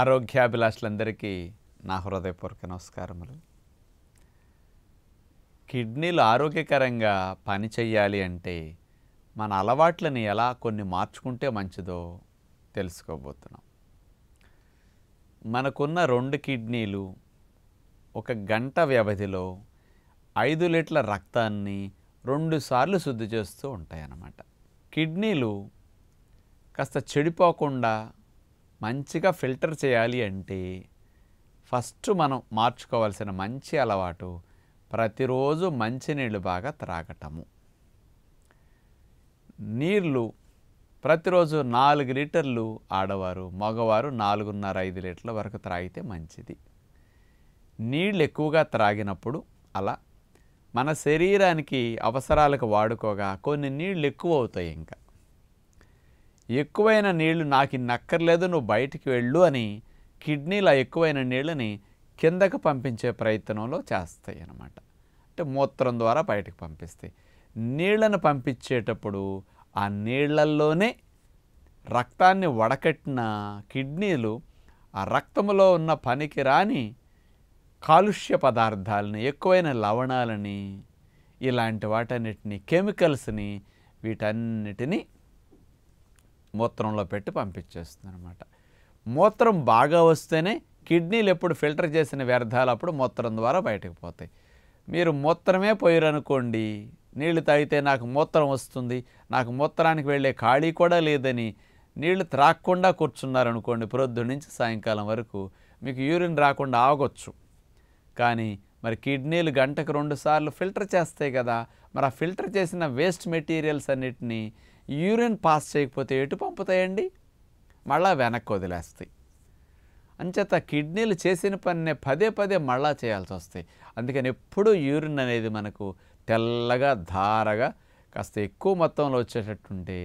ఆరోగ్యాభిలాషులందరికీ నా హృదయపూర్వక నమస్కారములు కిడ్నీలు ఆరోగ్యకరంగా పనిచేయాలి అంటే మన అలవాట్లని ఎలా కొన్ని మార్చుకుంటే మంచిదో తెలుసుకోబోతున్నాం మనకున్న రెండు కిడ్నీలు ఒక గంట వ్యవధిలో ఐదు లీటర్ల రక్తాన్ని రెండుసార్లు శుద్ధి చేస్తూ ఉంటాయన్నమాట కిడ్నీలు కాస్త చెడిపోకుండా మంచిగా ఫిల్టర్ చేయాలి అంటే ఫస్ట్ మనం మార్చుకోవాల్సిన మంచి అలవాటు ప్రతిరోజు మంచినీళ్ళు బాగా త్రాగటము నీళ్ళు ప్రతిరోజు నాలుగు లీటర్లు ఆడవారు మగవారు నాలుగున్నర ఐదు లీటర్ల వరకు త్రాగితే మంచిది నీళ్ళు ఎక్కువగా త్రాగినప్పుడు అలా మన శరీరానికి అవసరాలకు వాడుకోగా కొన్ని నీళ్ళు ఎక్కువ అవుతాయి ఇంకా ఎక్కువైన నీళ్లు నాకు నక్కర్లేదు నువ్వు బయటికి వెళ్ళు అని కిడ్నీల ఎక్కువైన నీళ్ళని కిందకు పంపించే ప్రయత్నంలో చేస్తాయి అన్నమాట అంటే మూత్రం ద్వారా బయటకు పంపిస్తాయి నీళ్లను పంపించేటప్పుడు ఆ నీళ్లల్లోనే రక్తాన్ని వడకట్టిన కిడ్నీలు ఆ రక్తంలో ఉన్న పనికి రాని కాలుష్య పదార్థాలని ఎక్కువైన లవణాలని ఇలాంటి వాటన్నిటిని కెమికల్స్ని వీటన్నిటినీ మూత్రంలో పెట్టి పంపించేస్తుంది అనమాట మూత్రం బాగా వస్తేనే కిడ్నీలు ఎప్పుడు ఫిల్టర్ చేసిన వ్యర్థాలు అప్పుడు మూత్రం ద్వారా బయటకు పోతాయి మీరు మూత్రమే పోయారనుకోండి నీళ్లు తాగితే నాకు మూత్రం వస్తుంది నాకు మూత్రానికి వెళ్ళే ఖాళీ కూడా లేదని నీళ్లు త్రాక్కుండా కూర్చున్నారనుకోండి ప్రొద్దు నుంచి సాయంకాలం వరకు మీకు యూరిన్ రాకుండా ఆగొచ్చు కానీ మరి కిడ్నీలు గంటకు రెండుసార్లు ఫిల్టర్ చేస్తాయి కదా మరి ఆ ఫిల్టర్ చేసిన వేస్ట్ మెటీరియల్స్ అన్నిటినీ యూరిన్ పాస్ చేయకపోతే ఎటు పంపుతాయండి మళ్ళా వెనక్కి వదిలేస్తాయి అంచేత కిడ్నీలు చేసిన పనినే పదే పదే మళ్ళా చేయాల్సి వస్తాయి అందుకని ఎప్పుడూ యూరిన్ అనేది మనకు తెల్లగా ధారగా కాస్త ఎక్కువ మొత్తంలో వచ్చేటట్టుంటే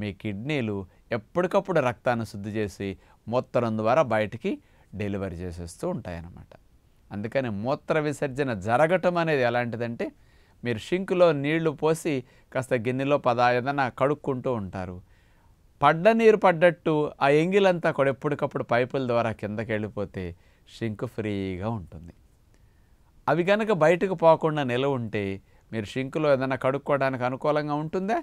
మీ కిడ్నీలు ఎప్పటికప్పుడు రక్తాన్ని శుద్ధి చేసి మూత్రం ద్వారా బయటికి డెలివరీ చేసేస్తూ ఉంటాయన్నమాట అందుకని మూత్ర విసర్జన జరగటం అనేది ఎలాంటిదంటే మీరు షింకులో నీళ్లు పోసి కాస్త గిన్నెలో పదాయదన ఏదైనా కడుక్కుంటూ ఉంటారు పడ్డ నీరు పడ్డట్టు ఆ ఎంగిలంతా కూడా ఎప్పటికప్పుడు పైపుల ద్వారా కిందకి వెళ్ళిపోతే షింకు ఫ్రీగా ఉంటుంది అవి కనుక బయటకు పోకుండా నిలవ ఉంటే మీరు షింకులో ఏదైనా కడుక్కోవడానికి అనుకూలంగా ఉంటుందా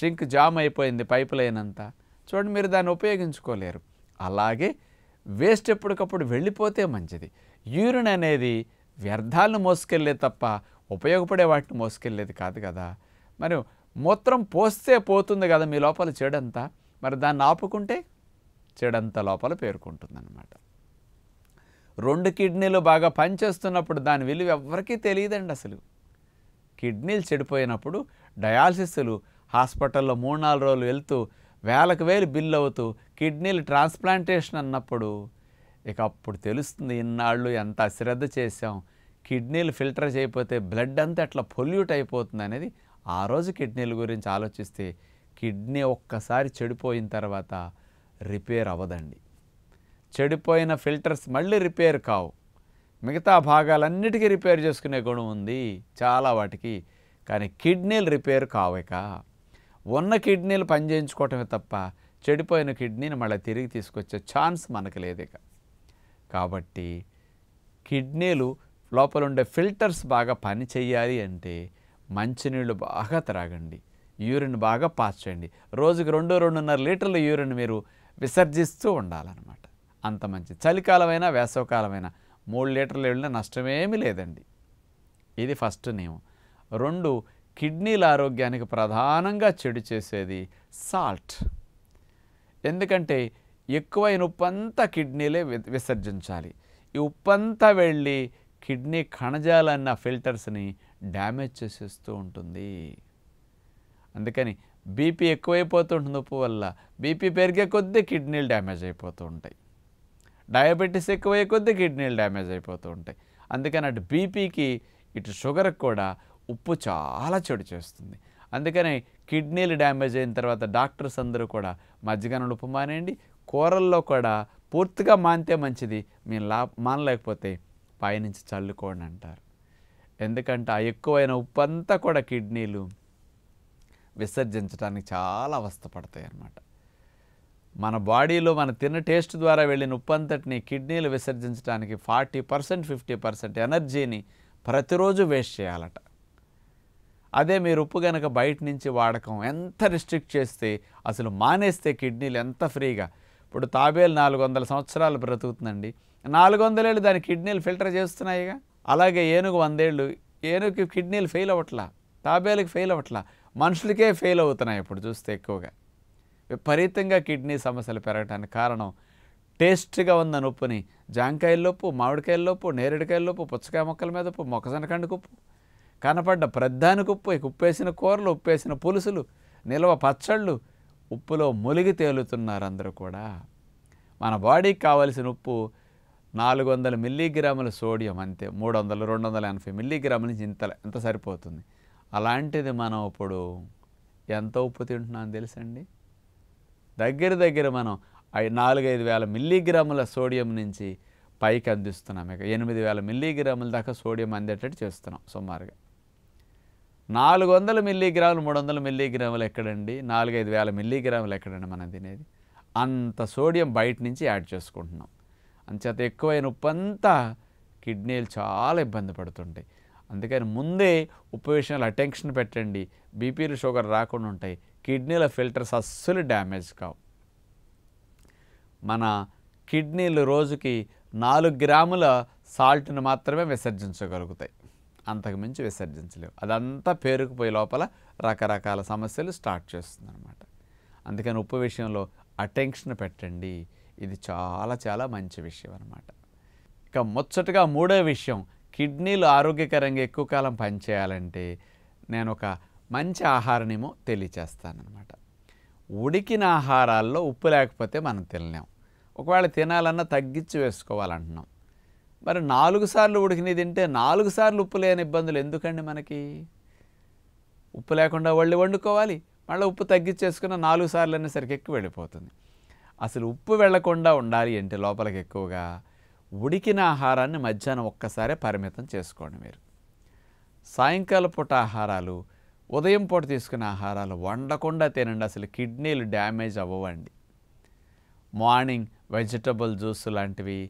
షింక్ జామ్ అయిపోయింది పైపు లేనంత చూడండి మీరు దాన్ని ఉపయోగించుకోలేరు అలాగే వేస్ట్ ఎప్పటికప్పుడు వెళ్ళిపోతే మంచిది యూరిన్ అనేది వ్యర్థాలను మోసుకెళ్ళే తప్ప ఉపయోగపడే వాటిని మోసుకెళ్ళేది కాదు కదా మరి మూత్రం పోస్తే పోతుంది కదా మీ లోపల చెడంతా మరి దాన్ని ఆపుకుంటే చెడంత లోపల పేర్కొంటుందన్నమాట రెండు కిడ్నీలు బాగా పనిచేస్తున్నప్పుడు దాని విలువ ఎవరికీ తెలియదండి అసలు కిడ్నీలు చెడిపోయినప్పుడు డయాలసిస్లు హాస్పిటల్లో మూడు నాలుగు రోజులు వెళ్తూ వేలకు వేలు బిల్లు అవుతూ కిడ్నీలు ట్రాన్స్ప్లాంటేషన్ అన్నప్పుడు ఇక అప్పుడు తెలుస్తుంది ఇన్నాళ్ళు ఎంత అశ్రద్ధ చేశాం కిడ్నీలు ఫిల్టర్ చేయకపోతే బ్లడ్ అంతా అట్లా పొల్యూట్ అయిపోతుంది అనేది ఆ రోజు కిడ్నీల గురించి ఆలోచిస్తే కిడ్నీ ఒక్కసారి చెడిపోయిన తర్వాత రిపేర్ అవ్వదండి చెడిపోయిన ఫిల్టర్స్ మళ్ళీ రిపేర్ కావు మిగతా భాగాలన్నిటికీ రిపేర్ చేసుకునే గుణం ఉంది చాలా వాటికి కానీ కిడ్నీలు రిపేర్ కావేక ఉన్న కిడ్నీలు పనిచేయించుకోవటమే తప్ప చెడిపోయిన కిడ్నీని మళ్ళీ తిరిగి తీసుకొచ్చే ఛాన్స్ మనకు లేదు కాబట్టి కిడ్నీలు లోపల ఉండే ఫిల్టర్స్ బాగా పని చేయాలి అంటే మంచినీళ్ళు బాగా త్రాగండి యూరిన్ బాగా పాస్ చేయండి రోజుకి రెండు రెండున్నర లీటర్ల యూరిన్ మీరు విసర్జిస్తూ ఉండాలన్నమాట అంత మంచి చలికాలమైనా వేసవకాలమైనా మూడు లీటర్లు వెళ్ళినా నష్టమేమీ లేదండి ఇది ఫస్ట్ నియమం రెండు కిడ్నీల ఆరోగ్యానికి ప్రధానంగా చెడు చేసేది సాల్ట్ ఎందుకంటే ఎక్కువైన ఉప్పంతా కిడ్నీలే విసర్జించాలి ఈ ఉప్పంతా వెళ్ళి కిడ్నీ కణజాలన్న ఫిల్టర్స్ని డ్యామేజ్ చేసేస్తూ ఉంటుంది అందుకని బీపీ ఎక్కువైపోతూ ఉంటుంది ఉప్పు వల్ల బీపీ పెరిగే కొద్దీ కిడ్నీలు డ్యామేజ్ అయిపోతూ ఉంటాయి డయాబెటీస్ ఎక్కువయ్యే కొద్దీ కిడ్నీలు డ్యామేజ్ అయిపోతూ ఉంటాయి అందుకని అటు బీపీకి ఇటు షుగర్కి కూడా ఉప్పు చాలా చెడు చేస్తుంది అందుకని కిడ్నీలు డ్యామేజ్ అయిన తర్వాత డాక్టర్స్ అందరూ కూడా మజ్జిగన ఉప్పు మానేయండి కూరల్లో కూడా పూర్తిగా మాన్తే మంచిది మేము లా మానలేకపోతే పైనుంచి చల్లుకోండి అంటారు ఎందుకంటే ఆ ఎక్కువైన ఉప్పు అంతా కూడా కిడ్నీలు విసర్జించడానికి చాలా అవస్థపడతాయి అన్నమాట మన బాడీలో మన తిన్న టేస్ట్ ద్వారా వెళ్ళిన ఉప్పంతటిని కిడ్నీలు విసర్జించడానికి ఫార్టీ పర్సెంట్ ఫిఫ్టీ పర్సెంట్ ఎనర్జీని ప్రతిరోజు వేస్ట్ చేయాలట అదే మీరు ఉప్పు కనుక బయట నుంచి వాడకం ఎంత రిస్ట్రిక్ట్ చేస్తే అసలు మానేస్తే కిడ్నీలు ఎంత ఫ్రీగా ఇప్పుడు తాబేలు నాలుగు వందల సంవత్సరాలు బ్రతుకుతుందండి నాలుగు వందలేళ్ళు దాని కిడ్నీలు ఫిల్టర్ చేస్తున్నాయిగా అలాగే ఏనుగు వందేళ్ళు ఏనుగు కిడ్నీలు ఫెయిల్ అవ్వట్లా తాబేలకు ఫెయిల్ అవ్వట్లా మనుషులకే ఫెయిల్ అవుతున్నాయి ఇప్పుడు చూస్తే ఎక్కువగా విపరీతంగా కిడ్నీ సమస్యలు పెరగడానికి కారణం టేస్ట్గా ఉన్న నొప్పుని జాంకాయల మామిడికాయల లోపు నేరేడుకాయల లోపు పుచ్చకాయ మొక్కల మీద ఉప్పు మొక్కజొన్న కుప్పు కనపడ్డ ప్రద్దానికి ఉప్పు ఉప్పేసిన కూరలు ఉప్పేసిన పులుసులు నిల్వ పచ్చళ్ళు ఉప్పులో మొలిగి తేలుతున్నారు అందరూ కూడా మన బాడీకి కావలసిన ఉప్పు నాలుగు వందల మిల్లీగ్రాముల సోడియం అంతే మూడు వందలు రెండు వందల ఎనభై మిల్లీగ్రాముల నుంచి ఇంత ఎంత సరిపోతుంది అలాంటిది మనం ఇప్పుడు ఎంత ఉప్పు తింటున్నాం తెలుసండి దగ్గర దగ్గర మనం నాలుగైదు వేల మిల్లీగ్రాముల సోడియం నుంచి పైకి అందిస్తున్నాం ఇక ఎనిమిది వేల మిల్లీగ్రాముల దాకా సోడియం అందేటట్టు చేస్తున్నాం సుమారుగా నాలుగు వందల మిల్లీగ్రాములు మూడు వందల మిల్లీగ్రాములు ఎక్కడండి నాలుగైదు వేల మిల్లీగ్రాములు ఎక్కడండి మనం తినేది అంత సోడియం బయట నుంచి యాడ్ చేసుకుంటున్నాం అంచేత ఎక్కువైన ఉప్పంతా కిడ్నీలు చాలా ఇబ్బంది పడుతుంటాయి అందుకని ముందే ఉప్పు విషయంలో అటెన్షన్ పెట్టండి బీపీలు షుగర్ రాకుండా ఉంటాయి కిడ్నీల ఫిల్టర్స్ అస్సలు డ్యామేజ్ కావు మన కిడ్నీలు రోజుకి నాలుగు గ్రాముల సాల్ట్ని మాత్రమే విసర్జించగలుగుతాయి అంతకుమించి విసర్జించలేవు అదంతా పేరుకుపోయే లోపల రకరకాల సమస్యలు స్టార్ట్ చేస్తుంది అనమాట అందుకని ఉప్పు విషయంలో అటెన్షన్ పెట్టండి ఇది చాలా చాలా మంచి విషయం అనమాట ఇక ముచ్చటగా మూడో విషయం కిడ్నీలు ఆరోగ్యకరంగా ఎక్కువ కాలం పనిచేయాలంటే నేను ఒక మంచి ఆహారనేమో తెలియచేస్తానమాట ఉడికిన ఆహారాల్లో ఉప్పు లేకపోతే మనం తినలేం ఒకవేళ తినాలన్నా తగ్గించి వేసుకోవాలంటున్నాం మరి నాలుగు సార్లు ఉడికినవి తింటే నాలుగు సార్లు ఉప్పు లేని ఇబ్బందులు ఎందుకండి మనకి ఉప్పు లేకుండా వాళ్ళు వండుకోవాలి మళ్ళీ ఉప్పు తగ్గించేసుకున్న నాలుగు సార్లు అనేసరికి ఎక్కువ వెళ్ళిపోతుంది అసలు ఉప్పు వెళ్లకుండా ఉండాలి అంటే లోపలికి ఎక్కువగా ఉడికిన ఆహారాన్ని మధ్యాహ్నం ఒక్కసారే పరిమితం చేసుకోండి మీరు సాయంకాల పూట ఆహారాలు ఉదయం పూట తీసుకున్న ఆహారాలు వండకుండా తినండి అసలు కిడ్నీలు డ్యామేజ్ అవ్వండి మార్నింగ్ వెజిటబుల్ జ్యూస్ లాంటివి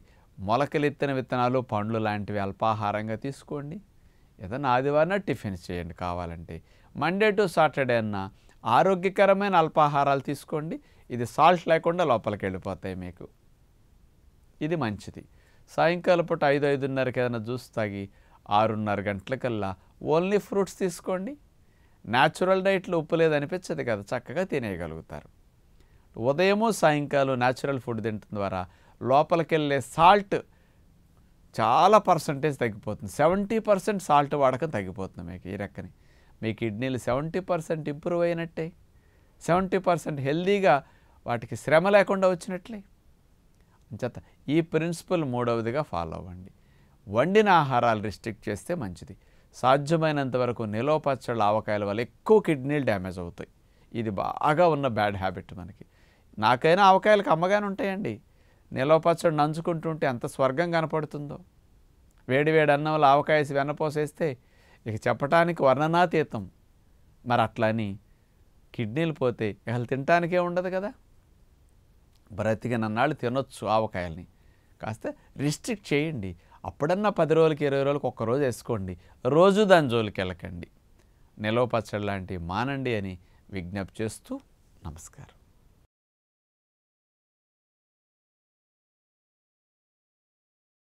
మొలకలెత్తిన విత్తనాలు పండ్లు లాంటివి అల్పాహారంగా తీసుకోండి ఏదైనా ఆదివారం టిఫిన్స్ చేయండి కావాలంటే మండే టు సాటర్డే అన్న ఆరోగ్యకరమైన అల్పాహారాలు తీసుకోండి ఇది సాల్ట్ లేకుండా లోపలికి వెళ్ళిపోతాయి మీకు ఇది మంచిది సాయంకాలం పూట ఐదు ఐదున్నరకి ఏదైనా జ్యూస్ తాగి ఆరున్నర గంటలకల్లా ఓన్లీ ఫ్రూట్స్ తీసుకోండి న్యాచురల్ డైట్లో ఉప్పు లేదనిపించదు కదా చక్కగా తినేయగలుగుతారు ఉదయము సాయంకాలం న్యాచురల్ ఫుడ్ తినటం ద్వారా లోపలికెళ్ళే సాల్ట్ చాలా పర్సంటేజ్ తగ్గిపోతుంది సెవెంటీ పర్సెంట్ సాల్ట్ వాడకం తగ్గిపోతుంది మీకు ఈ రెక్కని మీ కిడ్నీలు సెవెంటీ పర్సెంట్ ఇంప్రూవ్ అయినట్టే సెవెంటీ పర్సెంట్ హెల్దీగా వాటికి శ్రమ లేకుండా వచ్చినట్లే అంచేత ఈ ప్రిన్సిపల్ మూడవదిగా ఫాలో అవ్వండి వండిన ఆహారాలు రిస్ట్రిక్ట్ చేస్తే మంచిది సాధ్యమైనంత వరకు నిలవ పచ్చళ్ళ ఆవకాయల వల్ల ఎక్కువ కిడ్నీలు డ్యామేజ్ అవుతాయి ఇది బాగా ఉన్న బ్యాడ్ హ్యాబిట్ మనకి నాకైనా ఆవకాయలకు అమ్మగానే ఉంటాయండి నిలవ పచ్చడి నంచుకుంటుంటే ఎంత స్వర్గం కనపడుతుందో వేడి వేడి అన్నంలో ఆవకాయసి వెన్నపోసేస్తే ఇక చెప్పటానికి వర్ణనాతీతం మరి అట్లా అని కిడ్నీలు పోతే ఇవాళ తినటానికే ఉండదు కదా నాళ్ళు తినొచ్చు ఆవకాయల్ని కాస్త రిస్ట్రిక్ట్ చేయండి అప్పుడన్నా పది రోజులకి ఇరవై రోజులకి ఒక్కరోజు వేసుకోండి రోజు దాని జోలికి వెళ్ళకండి నిలవ పచ్చడి లాంటివి మానండి అని విజ్ఞప్తి చేస్తూ నమస్కారం